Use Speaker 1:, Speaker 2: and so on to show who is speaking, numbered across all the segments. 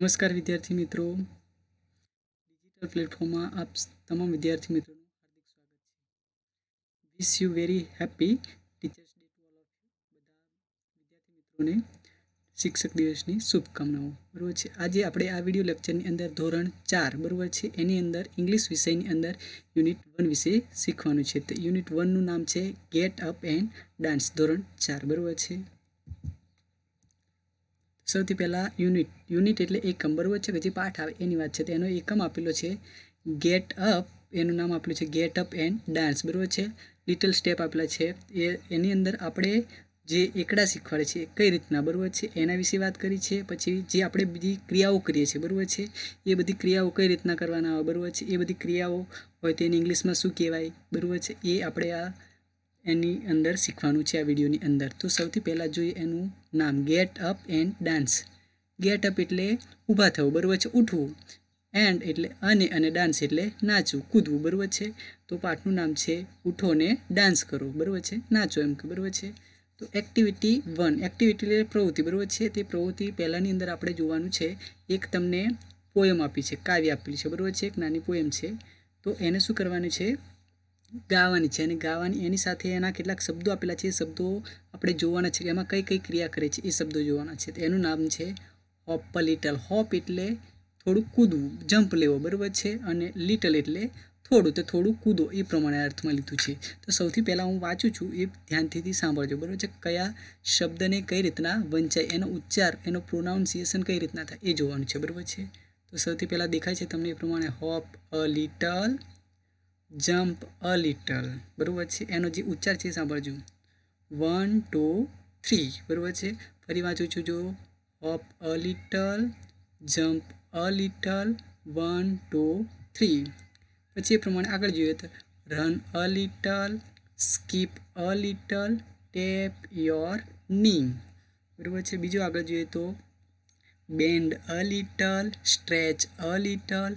Speaker 1: નમસ્કાર વિદ્યાર્થી મિત્રો ડિજિટલ પ્લેટફોર્મમાં આપ તમામ વિદ્યાર્થી મિત્રોનું હાર્દિક સ્વાગત છે wish you very happy teachers day to all of બધા વિદ્યાર્થી મિત્રોને શિક્ષક દિવસની શુભકામનાઓ બરાબર છે આજે આપણે આ વિડીયો લેક્ચરની અંદર ધોરણ ચાર બરાબર છે એની અંદર ઇંગ્લિશ વિષયની અંદર યુનિટ વન વિશે શીખવાનું છે તો યુનિટ વનનું નામ છે ગેટ અપ એન્ડ ડાન્સ ધોરણ ચાર બરાબર છે સૌથી પહેલાં યુનિટ યુનિટ એટલે એકમ બરાબર છે કે જે પાઠ આવે એની વાત છે તો એનો એકમ આપેલો છે ગેટ અપ એનું નામ આપેલું છે ગેટ અપ એન્ડ ડાન્સ બરાબર છે લિટલ સ્ટેપ આપેલા છે એ એની અંદર આપણે જે એકડા શીખવાડે છે કઈ રીતના બરાબર છે એના વિશે વાત કરી છે પછી જે આપણે બીજી ક્રિયાઓ કરીએ છીએ બરાબર છે એ બધી ક્રિયાઓ કઈ રીતના કરવાના આવે બરાબર છે એ બધી ક્રિયાઓ હોય તો એને ઇંગ્લિશમાં શું કહેવાય બરાબર છે એ આપણે આ એની અંદર શીખવાનું છે આ વિડીયોની અંદર તો સૌથી પહેલાં જોઈએ એનું નામ get up and dance get up એટલે ઊભા થવું બરાબર છે ઉઠવું એન્ડ એટલે અને અને ડાન્સ એટલે નાચવું કૂદવું બરાબર છે તો પાઠનું નામ છે ઉઠો ને ડાન્સ કરો બરાબર છે નાચો એમ કે બરાબર છે તો એક્ટિવિટી વન એક્ટિવિટી એટલે પ્રવૃત્તિ બરાબર છે તે પ્રવૃત્તિ પહેલાંની અંદર આપણે જોવાનું છે એક તમને પોયમ આપી છે કાવ્ય આપેલી છે બરાબર છે એક નાની પોયમ છે તો એને શું કરવાનું છે ગાવાની છે અને ગાવાની એની સાથે એના કેટલાક શબ્દો આપેલા છે એ શબ્દો આપણે જોવાના છે કે એમાં કઈ કઈ ક્રિયા કરે છે એ શબ્દો જોવાના છે એનું નામ છે હોપ લિટલ હોપ એટલે થોડું કૂદવું જમ્પ લેવો બરાબર છે અને લિટલ એટલે થોડું તો થોડું કૂદો એ પ્રમાણે અર્થમાં લીધું છે તો સૌથી પહેલાં હું વાંચું છું એ ધ્યાનથી સાંભળજો બરાબર છે કયા શબ્દને કઈ રીતના વંચાય એનો ઉચ્ચાર એનો પ્રોનાઉન્સિએશન કઈ રીતના થાય એ જોવાનું છે બરાબર છે તો સૌથી પહેલાં દેખાય છે તમને એ પ્રમાણે hop a little jump a little બરાબર છે એનો જે ઉચ્ચાર છે સાંભળજો વન ટુ થ્રી બરાબર છે ફરી વાંચું છું જો hop a little jump a little one two three પછી એ પ્રમાણે આગળ જોઈએ તો run a little skip a little tap your knee બરાબર છે બીજું આગળ જોઈએ તો bend a little stretch a little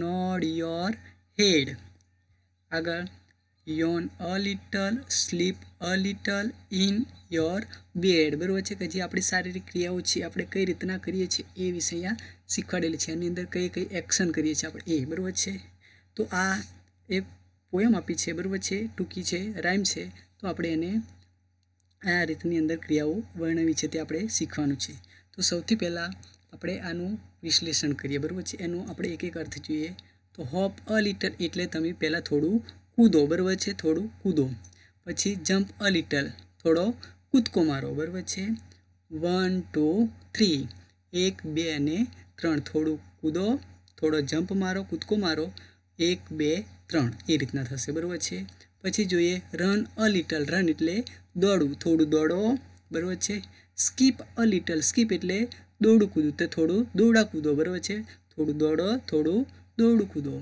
Speaker 1: nod your head આગળ yawn a little sleep a little in your bed બરાબર છે કે જે આપણી શારીરિક ક્રિયાઓ છે આપણે કઈ રીતના કરીએ છીએ એ વિષે અહીંયા શીખવાડેલી છે એની અંદર કઈ કઈ એક્શન કરીએ છીએ આપણે એ બરાબર છે તો આ એક પોયમ આપી છે બરાબર છે ટૂંકી છે રાઇમ છે તો આપણે એને આ રીતની અંદર ક્રિયાઓ વર્ણવી છે તે આપણે શીખવાનું છે તો સૌથી પહેલાં આપણે આનું વિશ્લેષણ કરીએ બરાબર છે એનું આપણે એક એક અર્થ જોઈએ તો હોપ અ લિટલ એટલે તમે પહેલાં થોડું કૂદો બરાબર છે થોડું કૂદો પછી જમ્પ અ લિટલ થોડો કૂદકો મારો બરાબર છે વન ટુ થ્રી એક બે અને ત્રણ થોડું કૂદો થોડો જમ્પ મારો કૂદકો મારો એક બે ત્રણ એ રીતના થશે બરાબર છે પછી જોઈએ રન અ લિટલ રન એટલે દોડવું થોડું દોડો બરાબર છે સ્કીપ અ લિટલ સ્કીપ એટલે દોડું કૂદું તો થોડું દોડા કૂદો બરાબર છે થોડું દોડો થોડું દોડું કૂદો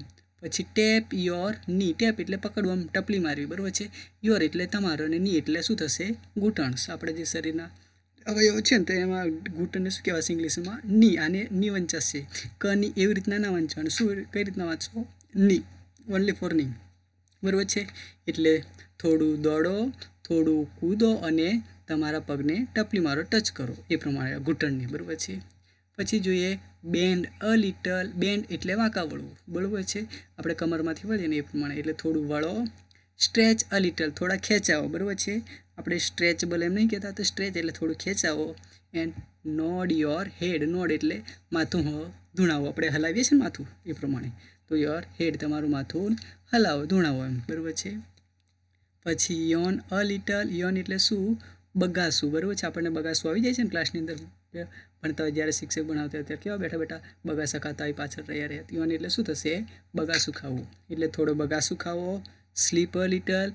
Speaker 1: પછી ટેપ યોર ની ટેપ એટલે પકડવું ટપલી મારવી બરાબર છે યોર એટલે તમારો અને ની એટલે શું થશે ઘૂંટણ્સ આપણે જે શરીરના અવયવ છે ને તો એમાં ઘૂંટણને શું કહેવાશે ઇંગ્લિશમાં ની આને ની વંચાશે ક ની એવી રીતના ના વંચાણ શું કઈ રીતના વાંચો ની ઓનલી ફોર ની બરાબર છે એટલે થોડું દોડો થોડું કૂદો અને તમારા પગને ટપલી મારો ટચ કરો એ પ્રમાણે ઘૂંટણની બરાબર છે પછી જોઈએ બેન્ડ અ લિટલ બેન્ડ એટલે વાંકા વળવું બરાબર છે આપણે કમરમાંથી વળીએ ને એ પ્રમાણે એટલે થોડું વળો સ્ટ્રેચ અ લિટલ થોડા ખેંચાવો બરાબર છે આપણે સ્ટ્રેચેબલ એમ નહીં કહેતા તો સ્ટ્રેચ એટલે થોડું ખેંચાવો and nod your head nod એટલે માથું ધૂણાવો આપણે હલાવીએ છીએ માથું એ પ્રમાણે તો યોર હેડ તમારું માથું હલાવો ધૂણાવો એમ બરાબર છે પછી યોન અ લિટલ યોન એટલે શું બગાસું બરાબર છે આપણને બગાસું આવી જાય છે ને ક્લાસની અંદર ભણતા હોય જ્યારે શિક્ષક ભણાવતા ત્યારે કેવા બેઠા બેઠા બગા સખાતા હોય પાછળ રહ્યા રહેતી હોય એટલે શું થશે બગાસું ખાવું એટલે થોડો બગાસું ખાવો સ્લીપ અ લિટલ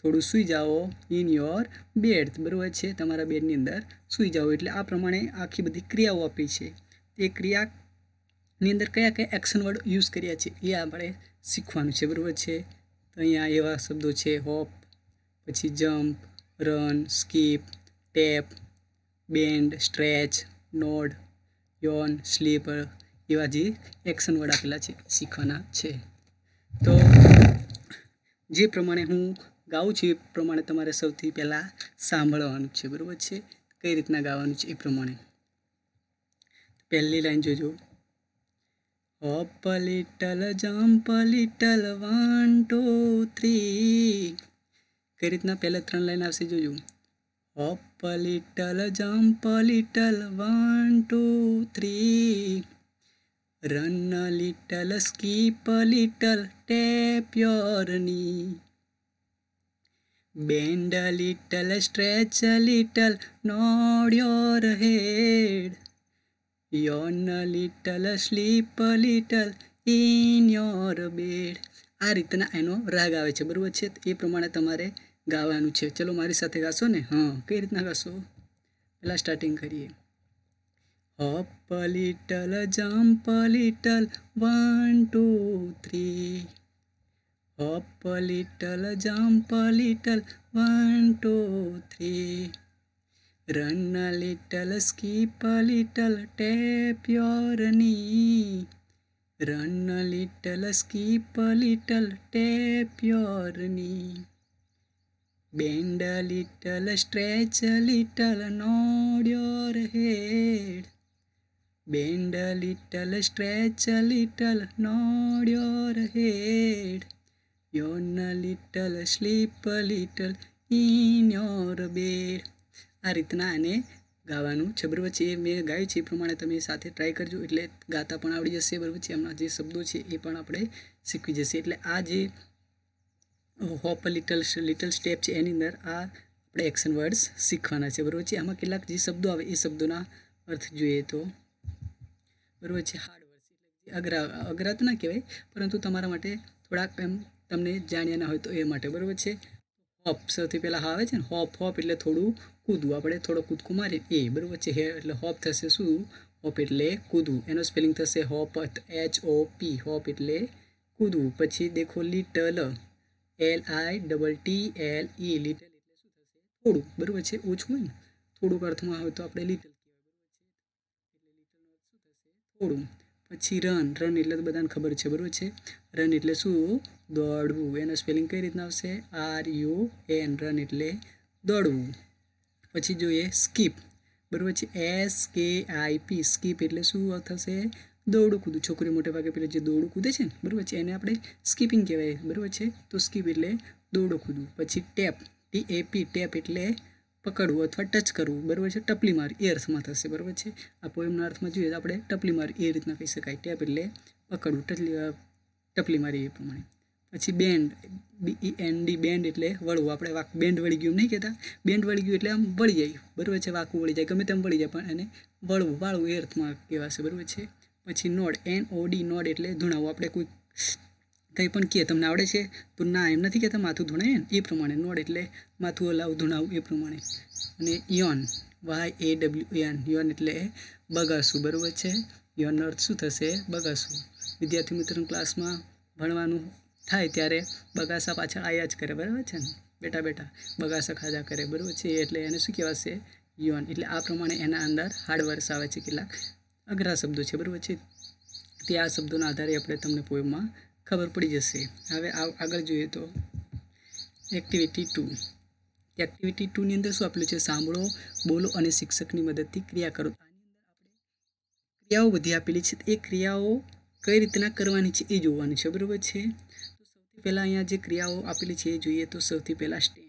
Speaker 1: થોડું સૂઈ જાઓ ઇન યોર બેડ બરાબર છે તમારા બેડની અંદર સૂઈ જાઓ એટલે આ પ્રમાણે આખી બધી ક્રિયાઓ આપી છે એ ક્રિયાની અંદર કયા કયા એક્શન વર્ડ યુઝ કર્યા છે એ આપણે શીખવાનું છે બરાબર છે તો અહીંયા એવા શબ્દો છે હોપ પછી jump run skip tap bend stretch nod yawn sleeper એવા જે એક્શન વર્ડ આપેલા છે શીખવાના છે તો જે પ્રમાણે હું ગાઉં છું એ પ્રમાણે તમારે સૌથી પહેલાં સાંભળવાનું છે બરાબર છે કઈ રીતના ગાવાનું છે એ પ્રમાણે પહેલી લાઈન જોજો hop little jump little one two three કઈ રીતના પહેલાં ત્રણ લાઈન આવશે જોજો hop little jump little one two three run little skip little tap your knee bend little stretch little nod your head yawn little sleep little in your bed આ રીતના એનો રાગ આવે છે બરાબર છે એ પ્રમાણે તમારે ગાવાનું છે ચલો મારી સાથે ગાશો ને હા કઈ રીતના ગાશો પહેલાં સ્ટાર્ટિંગ કરીએ up little jump little one two three up little jump little one two three run little skip little tap your knee run little skip little tap your knee bend little stretch little nod your head bend little stretch little nod your head yawn little sleep little in your bed આ રીતના એને ગાવાનું છે બરાબર છે મેં ગાયું છે એ પ્રમાણે તમે સાથે ટ્રાય કરજો એટલે ગાતા પણ આવડી જશે બરાબર છે એમના જે શબ્દો છે એ પણ આપણે શીખવી જશે એટલે આ જે હોપ લિટલ લિટલ સ્ટેપ છે એની અંદર આ આપણે એક્શન વર્ડ્સ શીખવાના છે બરાબર છે આમાં કેટલાક જે શબ્દો આવે એ શબ્દોના અર્થ જોઈએ તો બરાબર છે હાર્ડ વર્ડ્સ એટલે અઘરા અઘરા તો ના કહેવાય પરંતુ તમારા માટે થોડાક એમ તમને જાણ્યા ના હોય તો એ માટે બરાબર છે હોપ સૌથી પહેલાં હા આવે છે ને હોપ હોપ એટલે થોડું કૂદવું આપણે થોડો કૂદકું મારી એ બરાબર છે હે એટલે હોપ થશે શું હોપ એટલે કૂદવું એનો સ્પેલિંગ થશે hop H O P hop એટલે કૂદવું પછી દેખો little L I double T L E little એટલે શું થશે થોડું બરાબર છે ઓછું હોય ને થોડુંક અર્થમાં આવે તો આપણે લિટલ થોડું પછી રન રન એટલે તો બધાને ખબર છે બરાબર છે રન એટલે શું દોડવું એનો સ્પેલિંગ કઈ રીતના આવશે આર યુ એન રન એટલે દોડવું પછી જોઈએ સ્કીપ બરાબર છે એસ કે આઈ પી સ્કીપ એટલે શું થશે દોડું કૂદવું છોકરીઓ મોટે ભાગે પેલે જે દોરડું કૂદે છે ને બરાબર છે એને આપણે સ્કીપિંગ કહેવાય બરાબર છે તો સ્કીપ એટલે દોરડું કૂદવું પછી ટેપ ટી એપી ટેપ એટલે પકડવું અથવા ટચ કરવું બરાબર છે ટપલી માર એ અર્થમાં થશે બરાબર છે આ પોએમના અર્થમાં જોઈએ તો આપણે ટપલી માર એ રીતના કહી શકાય ટેપ એટલે પકડવું ટચલી ટપલી મારી એ પ્રમાણે પછી bend B N D bend એટલે વળવું આપણે વાક બેન્ડ વળી ગયું નહીં કહેતા બેન્ડ વળી ગયું એટલે આમ વળી જાય બરાબર છે વાકું વળી જાય ગમે તેમ વળી જાય પણ એને વળવું વાળવું એ અર્થમાં કહેવાશે બરાબર છે પછી નોડ એન ઓડી નોડ એટલે ધૂણાવું આપણે કોઈ કંઈ પણ કહે તમને આવડે છે તો ના એમ નથી કહેતા માથું ધૂણાય ને એ પ્રમાણે નોડ એટલે માથું હલાવું ધૂણાવું એ પ્રમાણે અને yawn Y A W N yawn એટલે બગાસું બરાબર છે યોન અર્થ શું થશે બગાસું વિદ્યાર્થી મિત્રો ક્લાસમાં ભણવાનું થાય ત્યારે બગાસા પાછળ આવ્યા જ કરે બરાબર છે ને બેટા બેટા બગાસા ખાધા કરે બરાબર છે એટલે એને શું કહેવાશે યોન એટલે આ પ્રમાણે એના અંદર હાર્ડ વર્ષ આવે છે કેટલાક અઘરા શબ્દો છે બરાબર છે તે આ શબ્દોના આધારે આપણે તમને પોયમમાં ખબર પડી જશે હવે આગળ જોઈએ તો એક્ટિવિટી ટુ એક્ટિવિટી ટુની અંદર શું આપેલું છે સાંભળો બોલો અને શિક્ષકની મદદથી ક્રિયા કરો ક્રિયાઓ બધી આપેલી છે એ ક્રિયાઓ કઈ રીતના કરવાની છે એ જોવાની છે બરાબર છે તો સૌથી પહેલાં અહીંયા જે ક્રિયાઓ આપેલી છે એ જોઈએ તો સૌથી પહેલાં સ્ટેપ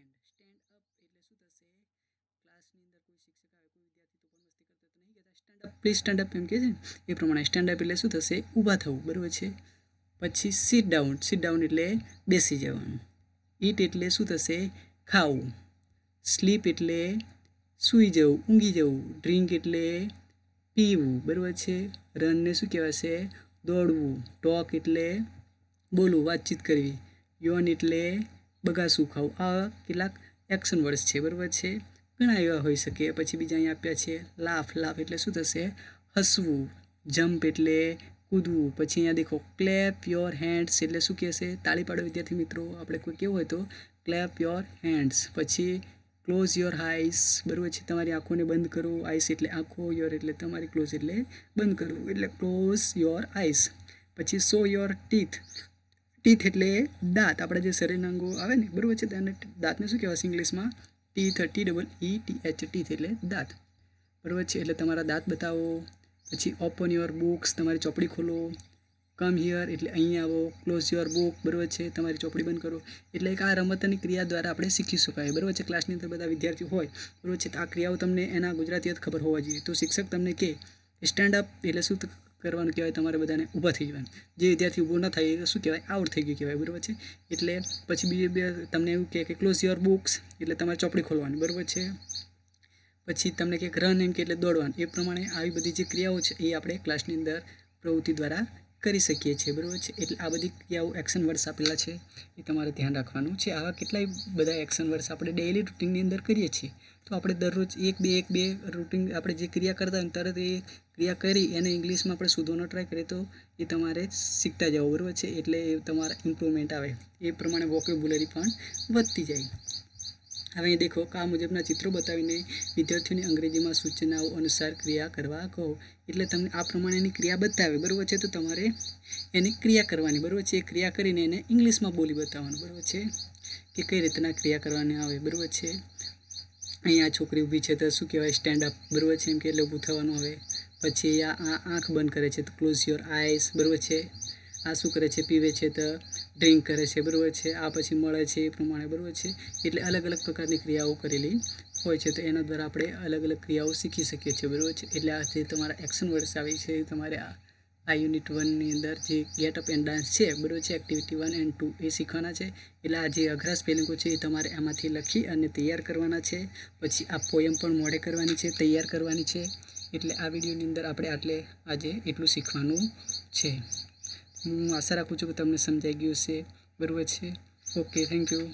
Speaker 1: પ્લીઝ સ્ટેન્ડ અપ એમ કહે છે એ પ્રમાણે સ્ટેન્ડ અપ એટલે શું થશે ઊભા થવું બરાબર છે પછી સીટ ડાઉન સીટ ડાઉન એટલે બેસી જવાનું ઈટ એટલે શું થશે ખાવું સ્લીપ એટલે સૂઈ જવું ઊંઘી જવું ડ્રિંક એટલે પીવું બરાબર છે રનને શું કહેવાશે દોડવું ટોક એટલે બોલવું વાતચીત કરવી યોન એટલે બગાસું ખાવું આ કેટલાક એક્શન વર્ડ્સ છે બરાબર છે ઘણા એવા હોઈ શકે પછી બીજા અહીં આપ્યા છે લાફ લાફ એટલે શું થશે હસવું જમ્પ એટલે કૂદવું પછી અહીંયા દેખો ક્લેપ યોર હેન્ડ્સ એટલે શું કહેશે તાળી પાડો વિદ્યાર્થી મિત્રો આપણે કોઈ કેવું હોય તો ક્લેપ યોર હેન્ડ્સ પછી ક્લોઝ યોર આઈસ બરાબર છે તમારી આંખોને બંધ કરો આઈસ એટલે આંખો યોર એટલે તમારી ક્લોઝ એટલે બંધ કરવું એટલે ક્લોઝ યોર આઈસ પછી સો યોર ટીથ ટીથ એટલે દાંત આપણા જે શરીરના અંગો આવે ને બરાબર છે તેને દાંતને શું કહેવાશે ઇંગ્લિશમાં T thirty double E T H T એટલે દાંત બરાબર છે એટલે તમારા દાંત બતાવો પછી ઓપન યોર બુક્સ તમારી ચોપડી ખોલો કમ હિયર એટલે અહીં આવો ક્લોઝ યોર બુક બરાબર છે તમારી ચોપડી બંધ કરો એટલે એક આ રમતની ક્રિયા દ્વારા આપણે શીખી શકાય બરાબર છે ક્લાસની અંદર બધા વિદ્યાર્થીઓ હોય બરાબર છે તો આ ક્રિયાઓ તમને એના ગુજરાતી ખબર હોવા જોઈએ તો શિક્ષક તમને કે સ્ટેન્ડ અપ એટલે શું કરવાનું કહેવાય તમારે બધાને ઊભા થઈ જવાનું જે વિદ્યાર્થી ઊભો ન થાય એ શું કહેવાય આઉટ થઈ ગયું કહેવાય બરાબર છે એટલે પછી બીજું બે તમને એવું કહે કે ક્લોઝ યોર બુક્સ એટલે તમારે ચોપડી ખોલવાની બરાબર છે પછી તમને કંઈક રન એમ કે એટલે દોડવાનું એ પ્રમાણે આવી બધી જે ક્રિયાઓ છે એ આપણે ક્લાસની અંદર પ્રવૃત્તિ દ્વારા કરી શકીએ છીએ બરાબર છે એટલે આ બધી ક્રિયાઓ એક્શન વર્ડ્સ આપેલા છે એ તમારે ધ્યાન રાખવાનું છે આવા કેટલાય બધા એક્શન વર્ડ્સ આપણે ડેઇલી રૂટિનની અંદર કરીએ છીએ તો આપણે દરરોજ એક બે એક બે રૂટિન આપણે જે ક્રિયા કરતા હોય તરત એ ક્રિયા કરી એને ઇંગ્લિશમાં આપણે શોધવાનો ટ્રાય કરીએ તો એ તમારે શીખતા જાઓ બરાબર છે એટલે એ તમારા ઇમ્પ્રુવમેન્ટ આવે એ પ્રમાણે વોકેબ્યુલરી પણ વધતી જાય હવે અહીં દેખો આ મુજબના ચિત્રો બતાવીને વિદ્યાર્થીઓને અંગ્રેજીમાં સૂચનાઓ અનુસાર ક્રિયા કરવા કહો એટલે તમને આ પ્રમાણેની ક્રિયા બતાવે બરાબર છે તો તમારે એની ક્રિયા કરવાની બરાબર છે એ ક્રિયા કરીને એને ઇંગ્લિશમાં બોલી બતાવવાનું બરાબર છે કે કઈ રીતના ક્રિયા કરવાની આવે બરાબર છે અહીંયા છોકરી ઊભી છે તો શું કહેવાય સ્ટેન્ડ અપ બરાબર છે એમ કે એટલે ઊભું થવાનું હવે પછી આ આંખ બંધ કરે છે તો ક્લોઝ યોર આઈસ બરાબર છે આ શું કરે છે પીવે છે તો ડ્રિંક કરે છે બરાબર છે આ પછી મળે છે એ પ્રમાણે બરાબર છે એટલે અલગ અલગ પ્રકારની ક્રિયાઓ કરેલી હોય છે તો એના દ્વારા આપણે અલગ અલગ ક્રિયાઓ શીખી શકીએ છીએ બરાબર છે એટલે આ જે તમારા એક્શન વર્ડ્સ આવી છે તમારે આ આ યુનિટ વનની અંદર જે ગેટ અપ એન્ડ ડાન્સ છે બરોબર છે એક્ટિવિટી વન એન્ડ ટુ એ શીખવાના છે એટલે આ જે અઘરા સ્પેલિંગો છે એ તમારે આમાંથી લખી અને તૈયાર કરવાના છે પછી આ પોયમ પણ મોડે કરવાની છે તૈયાર કરવાની છે એટલે આ વિડીયોની અંદર આપણે આટલે આજે એટલું શીખવાનું છે હું આશા રાખું છું કે તમને સમજાઈ ગયું હશે બરાબર છે ઓકે થેન્ક યુ